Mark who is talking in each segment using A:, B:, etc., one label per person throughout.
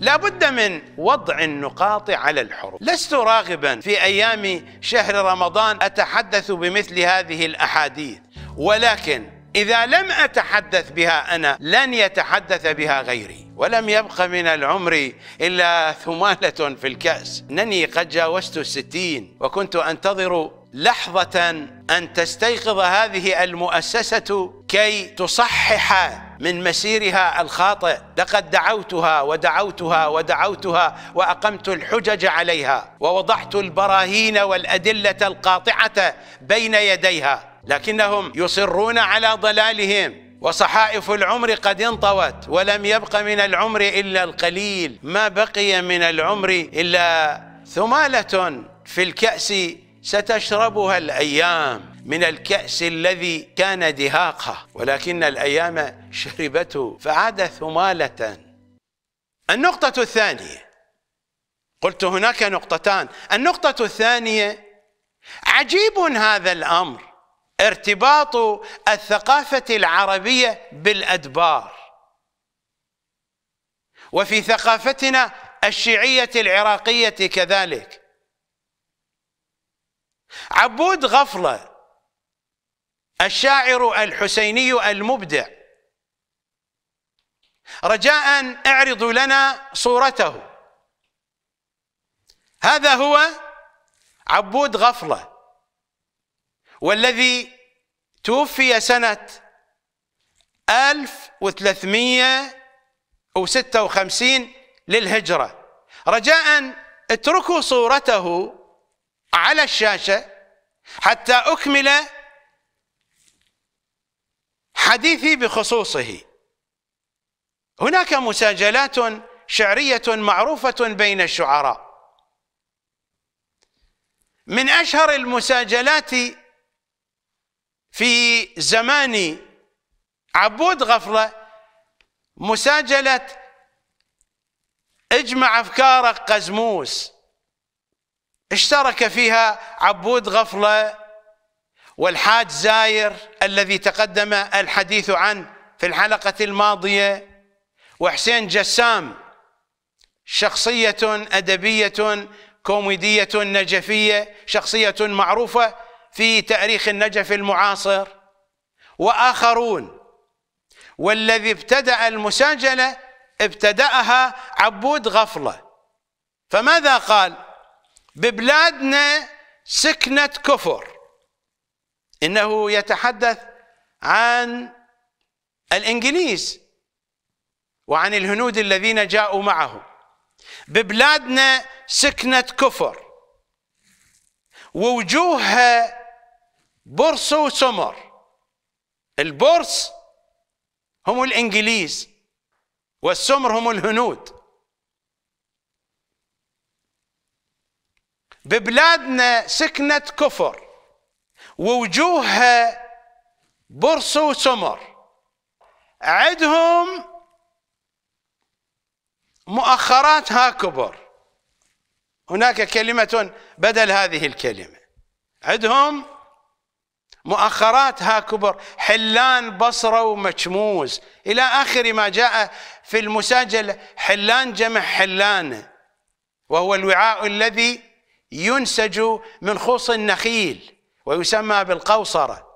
A: لابد من وضع النقاط على الحروف لست راغبا في أيام شهر رمضان أتحدث بمثل هذه الأحاديث ولكن إذا لم أتحدث بها أنا لن يتحدث بها غيري ولم يبق من العمر إلا ثمالة في الكأس أنني قد جاوزت الستين وكنت أنتظر لحظة أن تستيقظ هذه المؤسسة كي تصحح من مسيرها الخاطئ لقد دعوتها ودعوتها ودعوتها واقمت الحجج عليها ووضعت البراهين والادله القاطعه بين يديها لكنهم يصرون على ضلالهم وصحائف العمر قد انطوت ولم يبق من العمر الا القليل ما بقي من العمر الا ثماله في الكاس ستشربها الايام من الكأس الذي كان دهاقة ولكن الأيام شربته فعاد ثمالة النقطة الثانية قلت هناك نقطتان النقطة الثانية عجيب هذا الأمر ارتباط الثقافة العربية بالأدبار وفي ثقافتنا الشيعية العراقية كذلك عبود غفله الشاعر الحسيني المبدع رجاء اعرضوا لنا صورته هذا هو عبود غفله والذي توفي سنه 1356 للهجره رجاء اتركوا صورته على الشاشه حتى اكمل حديثي بخصوصه هناك مساجلات شعرية معروفة بين الشعراء من أشهر المساجلات في زمان عبود غفلة مساجلة اجمع أفكارك قزموس اشترك فيها عبود غفله والحاج زاير الذي تقدم الحديث عنه في الحلقة الماضية وحسين جسام شخصية أدبية كوميدية نجفية شخصية معروفة في تاريخ النجف المعاصر وآخرون والذي ابتدأ المساجلة ابتدأها عبود غفلة فماذا قال ببلادنا سكنة كفر انه يتحدث عن الانجليز وعن الهنود الذين جاءوا معه ببلادنا سكنة كفر ووجوهها برص وسمر البرص هم الانجليز والسمر هم الهنود ببلادنا سكنة كفر ووجوهها برص وسمر عدهم مؤخرات ها كبر هناك كلمة بدل هذه الكلمة عندهم مؤخرات ها كبر حلان بصرة ومشموز إلى آخر ما جاء في المساجل حلان جمع حلانة وهو الوعاء الذي ينسج من خوص النخيل ويسمى بالقوصرة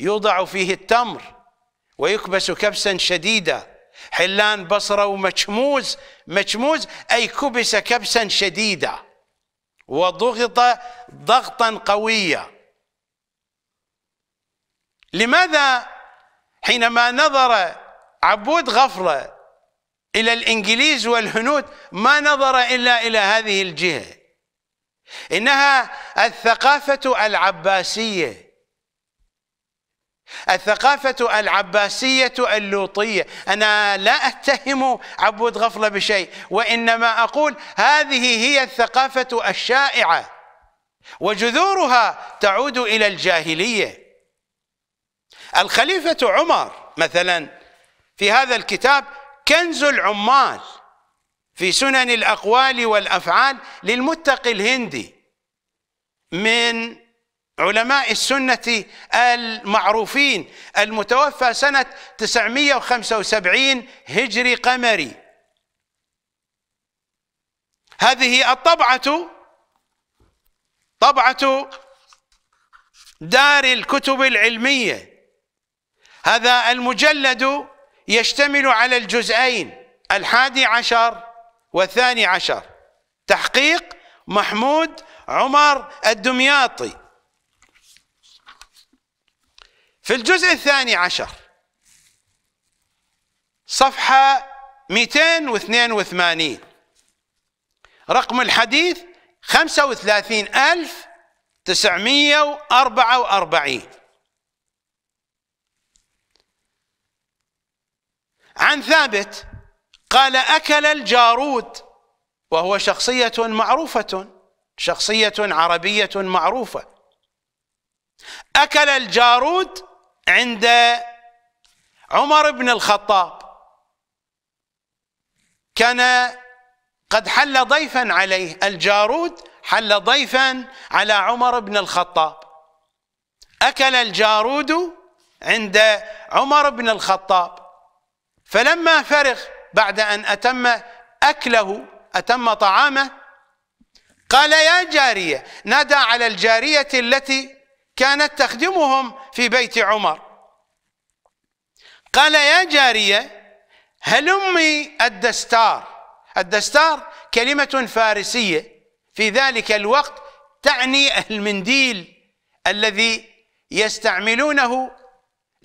A: يوضع فيه التمر ويكبس كبسا شديدا حلان بصرة ومشموز مشموز أي كبس كبسا شديدا وضغط ضغطا قويا لماذا حينما نظر عبود غفله الى الانجليز والهنود ما نظر الا الى هذه الجهه إنها الثقافة العباسية الثقافة العباسية اللوطية أنا لا أتهم عبود غفلة بشيء وإنما أقول هذه هي الثقافة الشائعة وجذورها تعود إلى الجاهلية الخليفة عمر مثلا في هذا الكتاب كنز العمال في سنن الأقوال والأفعال للمتقي الهندي من علماء السنة المعروفين المتوفى سنة 975 هجري قمري هذه الطبعة طبعة دار الكتب العلمية هذا المجلد يشتمل على الجزئين الحادي عشر والثاني عشر تحقيق محمود عمر الدمياطي في الجزء الثاني عشر صفحة 282 رقم الحديث 35944 عن ثابت قال أكل الجارود وهو شخصية معروفة شخصية عربية معروفة أكل الجارود عند عمر بن الخطاب كان قد حل ضيفا عليه الجارود حل ضيفا على عمر بن الخطاب أكل الجارود عند عمر بن الخطاب فلما فرغ بعد أن أتم أكله أتم طعامه قال يا جارية نادى على الجارية التي كانت تخدمهم في بيت عمر قال يا جارية هلمي الدستار الدستار كلمة فارسية في ذلك الوقت تعني المنديل الذي يستعملونه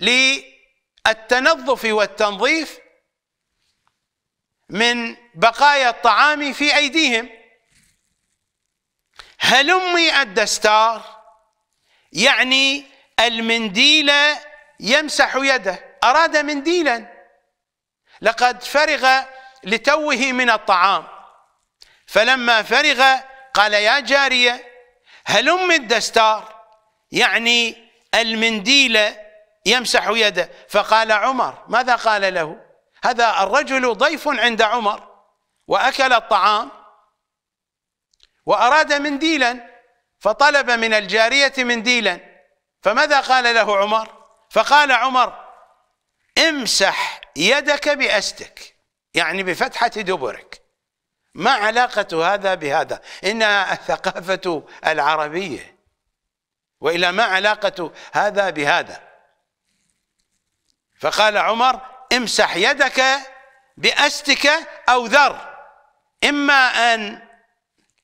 A: للتنظف والتنظيف من بقايا الطعام في أيديهم هلمي الدستار يعني المنديل يمسح يده أراد منديلا لقد فرغ لتوه من الطعام فلما فرغ قال يا جارية هلم الدستار يعني المنديل يمسح يده فقال عمر ماذا قال له هذا الرجل ضيف عند عمر واكل الطعام واراد منديلا فطلب من الجاريه منديلا فماذا قال له عمر فقال عمر امسح يدك باستك يعني بفتحه دبرك ما علاقه هذا بهذا انها الثقافه العربيه وإلى ما علاقه هذا بهذا فقال عمر امسح يدك باستك او ذر اما ان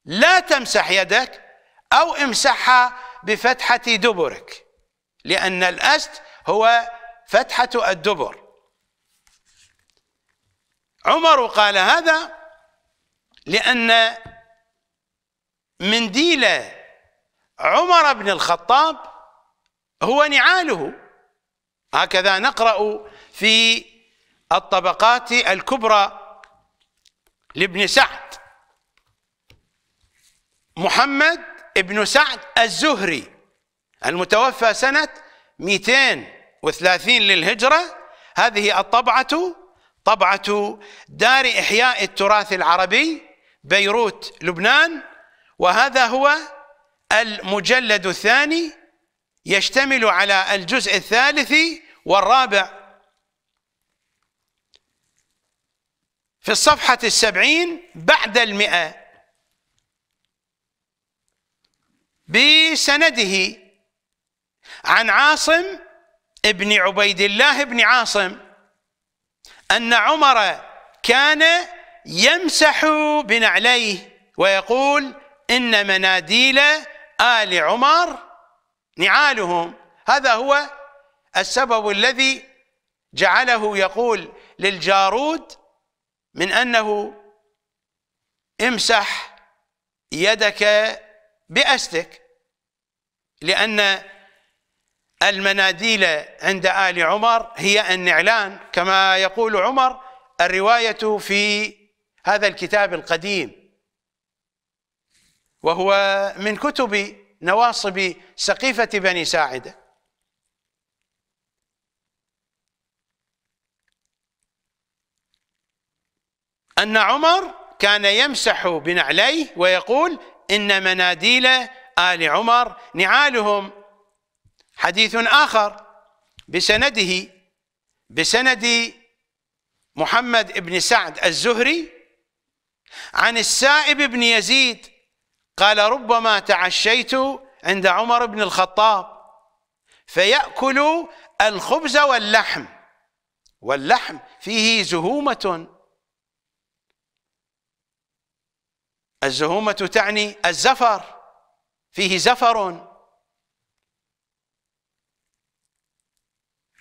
A: لا تمسح يدك او امسحها بفتحه دبرك لان الاست هو فتحه الدبر عمر قال هذا لان منديل عمر بن الخطاب هو نعاله هكذا نقرا في الطبقات الكبرى لابن سعد محمد ابن سعد الزهري المتوفى سنة 230 للهجرة هذه الطبعة طبعة دار إحياء التراث العربي بيروت لبنان وهذا هو المجلد الثاني يشتمل على الجزء الثالث والرابع في الصفحة السبعين بعد المئة بسنده عن عاصم ابن عبيد الله بن عاصم أن عمر كان يمسح بنعليه ويقول إن مناديل آل عمر نعالهم هذا هو السبب الذي جعله يقول للجارود من أنه امسح يدك بأستك لأن المناديل عند آل عمر هي النعلان كما يقول عمر الرواية في هذا الكتاب القديم وهو من كتب نواصب سقيفة بني ساعده أن عمر كان يمسح بنعليه ويقول إن مناديل آل عمر نعالهم حديث آخر بسنده بسند محمد بن سعد الزهري عن السائب بن يزيد قال ربما تعشيت عند عمر بن الخطاب فيأكل الخبز واللحم واللحم فيه زهومة الزهومة تعني الزفر فيه زفر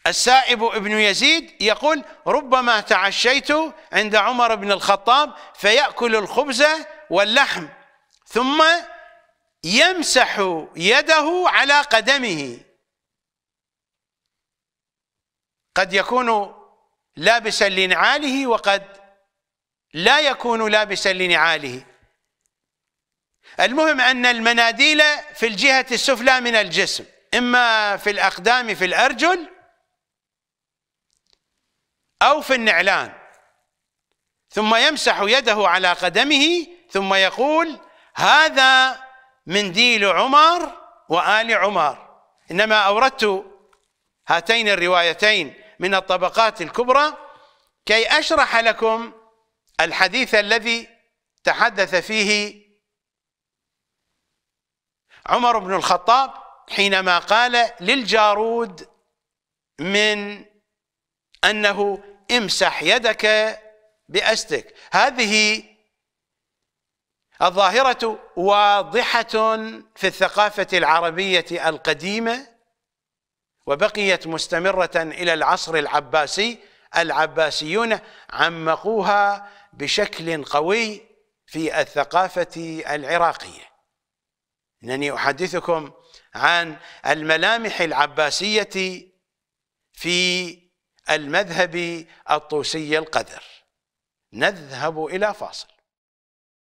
A: السائب ابن يزيد يقول ربما تعشيت عند عمر بن الخطاب فيأكل الخبز واللحم ثم يمسح يده على قدمه قد يكون لابسا لنعاله وقد لا يكون لابسا لنعاله المهم أن المناديل في الجهة السفلى من الجسم إما في الأقدام في الأرجل أو في النعلان ثم يمسح يده على قدمه ثم يقول هذا منديل عمر وآل عمر إنما أوردت هاتين الروايتين من الطبقات الكبرى كي أشرح لكم الحديث الذي تحدث فيه عمر بن الخطاب حينما قال للجارود من انه امسح يدك باستك هذه الظاهره واضحه في الثقافه العربيه القديمه وبقيت مستمره الى العصر العباسي العباسيون عمقوها بشكل قوي في الثقافه العراقيه إنني أحدثكم عن الملامح العباسية في المذهب الطوسي القدر نذهب إلى فاصل